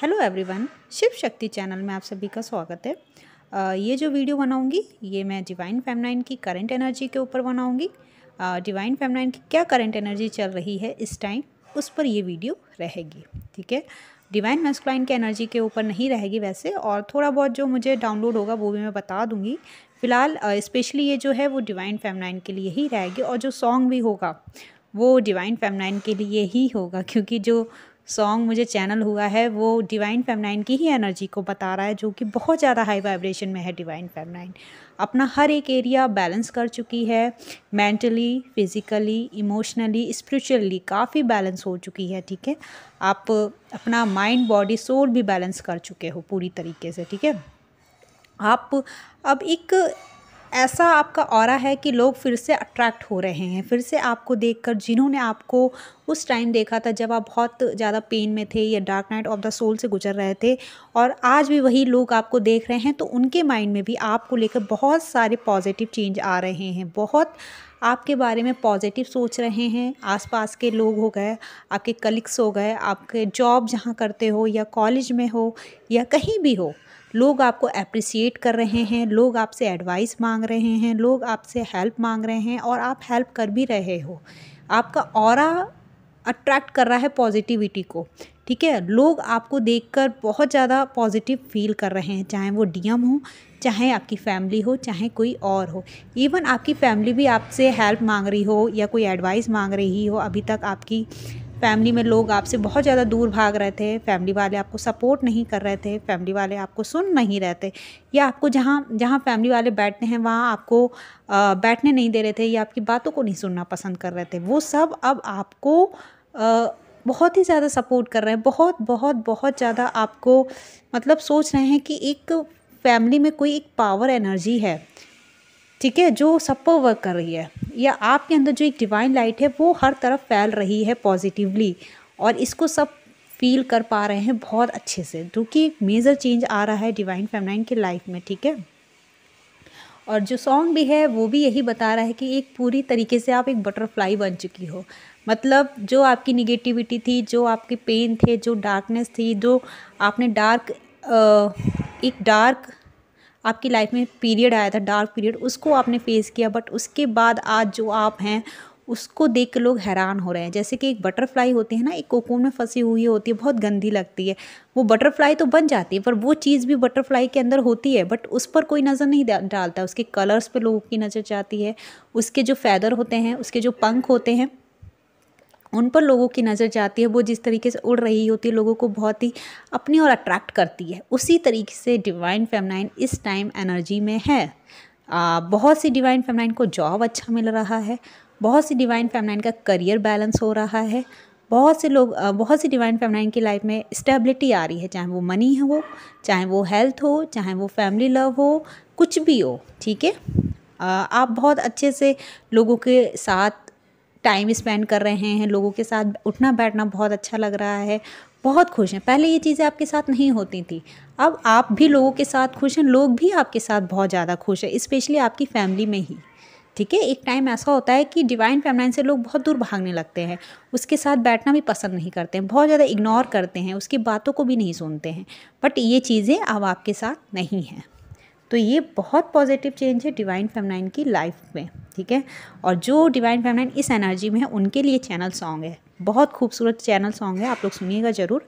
hello everyone Shiv शक्ति channel में आप सभी का स्वागत है आ, ये जो वीडियो बनाऊंगी ये मैं डिवाइन फेमनाइन की करंट एनर्जी के ऊपर बनाऊंगी डिवाइन फेमनाइन की क्या करंट एनर्जी चल रही है इस टाइम उस पर ये वीडियो रहेगी ठीक है डिवाइन मेस्क्लाइन की एनर्जी के ऊपर नहीं रहेगी वैसे और थोड़ा बहुत जो मुझे डाउनलोड होगा वो भी मैं बता दूंगी फ़िलहाल स्पेशली ये जो है वो डिवाइन फेमनाइन के लिए ही रहेगी और जो सॉन्ग भी होगा वो डिवाइन फेमनाइन के लिए ही होगा क्योंकि जो सॉन्ग मुझे चैनल हुआ है वो डिवाइन फेमनाइन की ही एनर्जी को बता रहा है जो कि बहुत ज़्यादा हाई वाइब्रेशन में है डिवाइन फेमनाइन अपना हर एक एरिया बैलेंस कर चुकी है मेंटली फिज़िकली इमोशनली स्पिरिचुअली काफ़ी बैलेंस हो चुकी है ठीक है आप अपना माइंड बॉडी सोल भी बैलेंस कर चुके हो पूरी तरीके से ठीक है आप अब एक ऐसा आपका और है कि लोग फिर से अट्रैक्ट हो रहे हैं फिर से आपको देखकर जिन्होंने आपको उस टाइम देखा था जब आप बहुत ज़्यादा पेन में थे या dark night of the soul से गुजर रहे थे और आज भी वही लोग आपको देख रहे हैं तो उनके माइंड में भी आपको लेकर बहुत सारे पॉजिटिव चेंज आ रहे हैं बहुत आपके बारे में पॉजिटिव सोच रहे हैं आसपास के लोग हो गए आपके कलिक्स हो गए आपके जॉब जहाँ करते हो या कॉलेज में हो या कहीं भी हो लोग आपको अप्रिसिएट कर रहे हैं लोग आपसे एडवाइस मांग रहे हैं लोग आपसे हेल्प मांग रहे हैं और आप हेल्प कर भी रहे हो आपका और अट्रैक्ट कर रहा है पॉजिटिविटी को ठीक है लोग आपको देखकर बहुत ज़्यादा पॉजिटिव फील कर रहे हैं चाहे वो डीएम हो चाहे आपकी फैमिली हो चाहे कोई और हो इवन आपकी फैमिली भी आपसे हेल्प मांग रही हो या कोई एडवाइस मांग रही हो अभी तक आपकी फैमिली में लोग आपसे बहुत ज़्यादा दूर भाग रहे थे फैमिली वाले आपको सपोर्ट नहीं कर रहे थे फैमिली वाले आपको सुन नहीं रहे थे या आपको जहाँ जहाँ फैमिली वाले बैठते हैं वहाँ आपको बैठने नहीं दे रहे थे या आपकी बातों को नहीं सुनना पसंद कर रहे थे वो सब अब आपको बहुत ही ज़्यादा सपोर्ट कर रहे हैं बहुत बहुत बहुत ज़्यादा आपको मतलब सोच रहे हैं कि एक फैमिली में कोई एक पावर एनर्जी है ठीक है जो सब पर वर्क कर रही है या आपके अंदर जो एक डिवाइन लाइट है वो हर तरफ फैल रही है पॉजिटिवली और इसको सब फील कर पा रहे हैं बहुत अच्छे से क्योंकि एक मेजर चेंज आ रहा है डिवाइन फेमनाइन के लाइफ में ठीक है और जो सॉन्ग भी है वो भी यही बता रहा है कि एक पूरी तरीके से आप एक बटरफ्लाई बन चुकी हो मतलब जो आपकी निगेटिविटी थी जो आपके पेन थे जो डार्कनेस थी जो आपने डार्क एक डार्क आपकी लाइफ में पीरियड आया था डार्क पीरियड उसको आपने फेस किया बट उसके बाद आज जो आप हैं उसको देख के लोग हैरान हो रहे हैं जैसे कि एक बटरफ्लाई होती है ना एक कोकोन में फंसी हुई होती है बहुत गंदी लगती है वो बटरफ्लाई तो बन जाती है पर वो चीज़ भी बटरफ्लाई के अंदर होती है बट उस पर कोई नज़र नहीं डालता उसके कलर्स पे लोगों की नज़र जाती है उसके जो फैदर होते हैं उसके जो पंख होते हैं उन पर लोगों की नज़र जाती है वो जिस तरीके से उड़ रही होती है लोगों को बहुत ही अपनी और अट्रैक्ट करती है उसी तरीके से डिवाइन फेमनाइन इस टाइम एनर्जी में है आ, बहुत सी डिवाइन फेमनाइन को जॉब अच्छा मिल रहा है बहुत सी डिवाइन फेमनाइन का करियर बैलेंस हो रहा है बहुत से लोग बहुत सी डिवाइन फेमनाइन की लाइफ में स्टेबिलिटी आ रही है चाहे वो मनी हो चाहे वो हेल्थ हो चाहे वो फैमिली लव हो कुछ भी हो ठीक है आप बहुत अच्छे से लोगों के साथ टाइम स्पेंड कर रहे हैं लोगों के साथ उठना बैठना बहुत अच्छा लग रहा है बहुत खुश हैं पहले ये चीज़ें आपके साथ नहीं होती थी अब आप भी लोगों के साथ खुश हैं लोग भी आपके साथ बहुत ज़्यादा खुश हैं स्पेशली आपकी फैमिली में ही ठीक है एक टाइम ऐसा होता है कि डिवाइन फैमिलाइन से लोग बहुत दूर भागने लगते हैं उसके साथ बैठना भी पसंद नहीं करते हैं बहुत ज़्यादा इग्नोर करते हैं उसकी बातों को भी नहीं सुनते हैं बट ये चीज़ें अब आपके साथ नहीं हैं तो ये बहुत पॉजिटिव चेंज है डिवाइन फेमलाइन की लाइफ में ठीक है और जो डिवाइन फेमलाइन इस एनर्जी में है उनके लिए चैनल सॉन्ग है बहुत खूबसूरत चैनल सॉन्ग है आप लोग सुनिएगा ज़रूर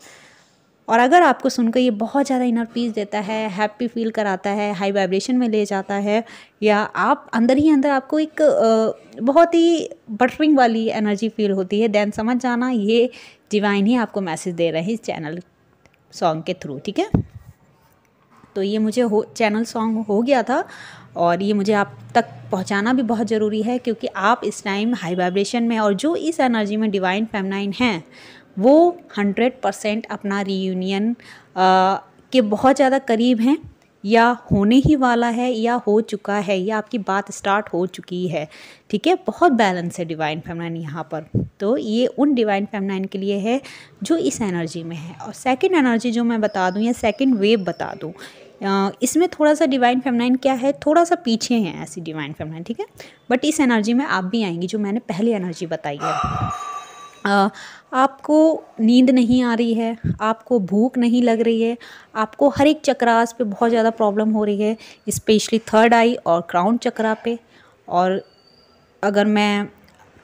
और अगर आपको सुनकर ये बहुत ज़्यादा इनर पीस देता है हैप्पी फील कराता है हाई वाइब्रेशन में ले जाता है या आप अंदर ही अंदर आपको एक बहुत ही बटरिंग वाली एनर्जी फील होती है देन समझ जाना ये डिवाइन ही आपको मैसेज दे रहे हैं इस चैनल सॉन्ग के थ्रू ठीक है तो ये मुझे हो चैनल सॉन्ग हो गया था और ये मुझे आप तक पहुंचाना भी बहुत ज़रूरी है क्योंकि आप इस टाइम हाई वाइब्रेशन में और जो इस एनर्जी में डिवाइन फेमनाइन हैं वो हंड्रेड परसेंट अपना रीयूनियन के बहुत ज़्यादा करीब हैं या होने ही वाला है या हो चुका है या आपकी बात स्टार्ट हो चुकी है ठीक है बहुत बैलेंस है डिवाइन फेमनाइन यहाँ पर तो ये उन डिवाइन फेमनाइन के लिए है जो इस एनर्जी में है और सेकंड एनर्जी जो मैं बता दूँ या सेकंड वेव बता दूँ इसमें थोड़ा सा डिवाइन फेमनाइन क्या है थोड़ा सा पीछे हैं ऐसी डिवाइन फेमनाइन ठीक है बट इस एनर्जी में आप भी आएंगी जो मैंने पहली एनर्जी बताई है आपको नींद नहीं आ रही है आपको भूख नहीं लग रही है आपको हर एक चक्रास पे बहुत ज़्यादा प्रॉब्लम हो रही है स्पेशली थर्ड आई और क्राउन चक्रा पे और अगर मैं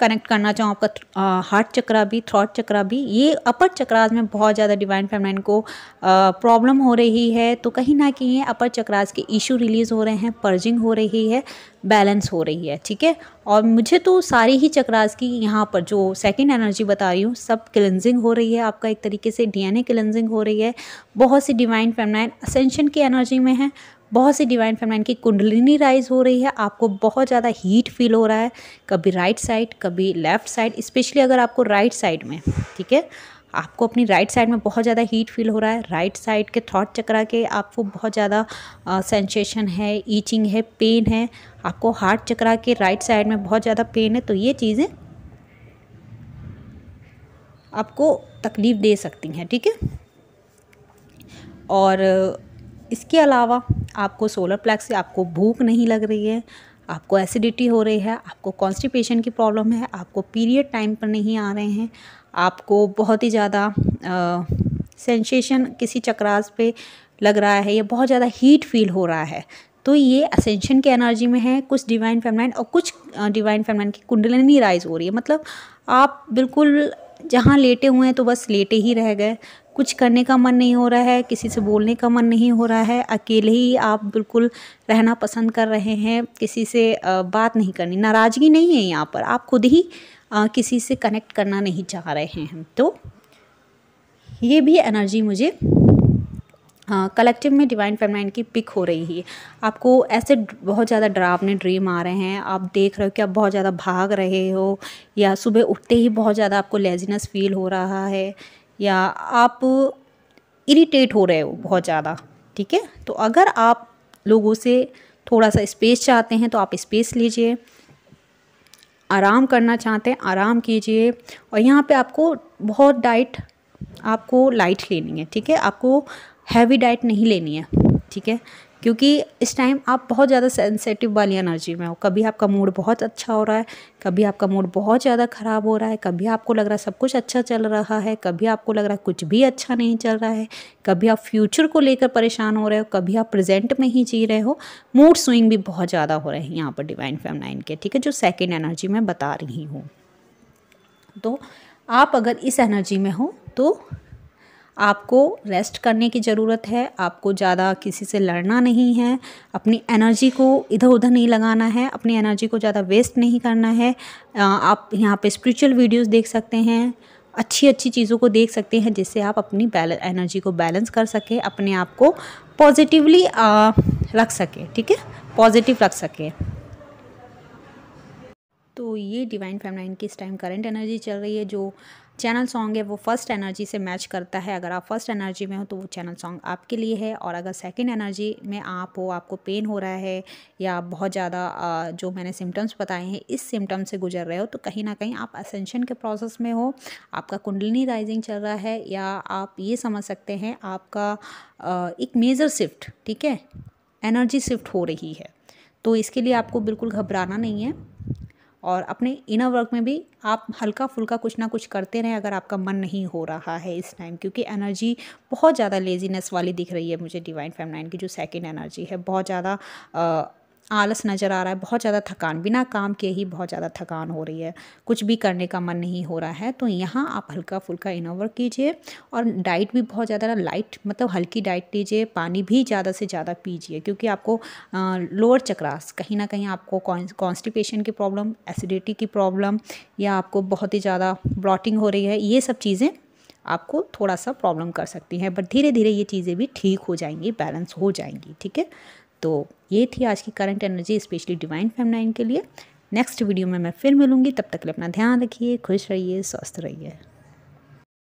कनेक्ट करना चाहूँ आपका हार्ट चक्रा भी थ्रॉट चक्रा भी ये अपर चक्राज़ में बहुत ज़्यादा डिवाइन फेमलाइन को प्रॉब्लम हो रही है तो कहीं ना कहीं अपर चक्राज के इशू रिलीज़ हो रहे हैं पर्जिंग हो रही है बैलेंस हो रही है ठीक है और मुझे तो सारी ही चक्रास की यहाँ पर जो सेकेंड एनर्जी बता रही हूँ सब क्लिनजिंग हो रही है आपका एक तरीके से डी एन हो रही है बहुत सी डिवाइन फेमलाइन असेंशन की एनर्जी में है बहुत सी डिवाइन फेमलाइन की कुंडलिनी राइज हो रही है आपको बहुत ज़्यादा हीट फील हो रहा है कभी राइट साइड कभी लेफ़्ट साइड स्पेशली अगर आपको राइट साइड में ठीक है आपको अपनी राइट साइड में बहुत ज़्यादा हीट फील हो रहा है राइट साइड के थॉट चक्रा के आपको बहुत ज़्यादा सेंसेशन है ईचिंग है पेन है आपको हार्ट चक्रा के राइट साइड में बहुत ज़्यादा पेन है तो ये चीज़ें आपको तकलीफ़ दे सकती हैं ठीक है और इसके अलावा आपको सोलर प्लेक्स से आपको भूख नहीं लग रही है आपको एसिडिटी हो रही है आपको कॉन्स्टिपेशन की प्रॉब्लम है आपको पीरियड टाइम पर नहीं आ रहे हैं आपको बहुत ही ज़्यादा सेंसेशन किसी चक्रास पे लग रहा है या बहुत ज़्यादा हीट फील हो रहा है तो ये असेंशन के एनर्जी में है कुछ डिवाइन फेमलाइन और कुछ डिवाइन फेमलाइन की कुंडलनी राइज हो रही है मतलब आप बिल्कुल जहाँ लेटे हुए हैं तो बस लेटे ही रह गए कुछ करने का मन नहीं हो रहा है किसी से बोलने का मन नहीं हो रहा है अकेले ही आप बिल्कुल रहना पसंद कर रहे हैं किसी से बात नहीं करनी नाराज़गी नहीं है यहाँ पर आप खुद ही किसी से कनेक्ट करना नहीं चाह रहे हैं तो ये भी एनर्जी मुझे कलेक्टिव में डिवाइन फेमलाइन की पिक हो रही है आपको ऐसे बहुत ज़्यादा डरावने ड्रीम आ रहे हैं आप देख रहे हो कि आप बहुत ज़्यादा भाग रहे हो या सुबह उठते ही बहुत ज़्यादा आपको लेजीनेस फील हो रहा है या आप इरिटेट हो रहे हो बहुत ज़्यादा ठीक है तो अगर आप लोगों से थोड़ा सा स्पेस चाहते हैं तो आप स्पेस लीजिए आराम करना चाहते हैं आराम कीजिए और यहाँ पे आपको बहुत डाइट आपको लाइट लेनी है ठीक है आपको हैवी डाइट नहीं लेनी है ठीक है क्योंकि इस टाइम आप बहुत ज़्यादा सेंसेटिव वाली एनर्जी में हो कभी आपका मूड बहुत अच्छा हो रहा है कभी आपका मूड बहुत ज़्यादा ख़राब हो रहा है कभी आपको लग रहा है सब कुछ अच्छा चल रहा है कभी आपको लग रहा है कुछ भी अच्छा नहीं चल रहा है कभी आप फ्यूचर को लेकर परेशान हो रहे हो कभी आप प्रेजेंट में ही जी रहे हो मूड स्विंग भी बहुत ज़्यादा हो रहे हैं यहाँ पर डिवाइन फेम नाइन के ठीक है जो सेकेंड एनर्जी मैं बता रही हूँ तो आप अगर इस एनर्जी में हो तो आपको रेस्ट करने की ज़रूरत है आपको ज़्यादा किसी से लड़ना नहीं है अपनी एनर्जी को इधर उधर नहीं लगाना है अपनी एनर्जी को ज़्यादा वेस्ट नहीं करना है आप यहाँ पे स्पिरिचुअल वीडियोस देख सकते हैं अच्छी अच्छी चीज़ों को देख सकते हैं जिससे आप अपनी एनर्जी को बैलेंस कर सकें अपने आप को पॉजिटिवली रख सकें ठीक है पॉजिटिव रख सकें तो ये डिवाइन फेमलाइन की इस टाइम करंट एनर्जी चल रही है जो चैनल सॉन्ग है वो फर्स्ट एनर्जी से मैच करता है अगर आप फर्स्ट एनर्जी में हो तो वो चैनल सॉन्ग आपके लिए है और अगर सेकंड एनर्जी में आप हो आपको पेन हो रहा है या बहुत ज़्यादा जो मैंने सिम्टम्स बताए हैं इस सिम्टम से गुजर रहे हो तो कहीं ना कहीं आप असेंशन के प्रोसेस में हो आपका कुंडलिनी राइजिंग चल रहा है या आप ये समझ सकते हैं आपका एक मेजर शिफ्ट ठीक है एनर्जी शिफ्ट हो रही है तो इसके लिए आपको बिल्कुल घबराना नहीं है और अपने इनर वर्क में भी आप हल्का फुल्का कुछ ना कुछ करते रहें अगर आपका मन नहीं हो रहा है इस टाइम क्योंकि एनर्जी बहुत ज़्यादा लेजीनेस वाली दिख रही है मुझे डिवाइन फेमनाइन की जो सेकेंड एनर्जी है बहुत ज़्यादा आलस नज़र आ रहा है बहुत ज़्यादा थकान बिना काम के ही बहुत ज़्यादा थकान हो रही है कुछ भी करने का मन नहीं हो रहा है तो यहाँ आप हल्का फुल्का इनोवर कीजिए और डाइट भी बहुत ज़्यादा लाइट मतलब हल्की डाइट लीजिए पानी भी ज़्यादा से ज़्यादा पीजिए क्योंकि आपको लोअर चक्रास कहीं ना कहीं आपको कॉन्स्टिपेशन की प्रॉब्लम एसिडिटी की प्रॉब्लम या आपको बहुत ही ज़्यादा ब्लॉटिंग हो रही है ये सब चीज़ें आपको थोड़ा सा प्रॉब्लम कर सकती हैं बट धीरे धीरे ये चीज़ें भी ठीक हो जाएंगी बैलेंस हो जाएंगी ठीक है तो ये थी आज की current energy specially divine feminine के लिए नेक्स्ट वीडियो में मैं फिर मिलूंगी तब तक लिए अपना ध्यान रखिए खुश रहिए स्वस्थ रहिए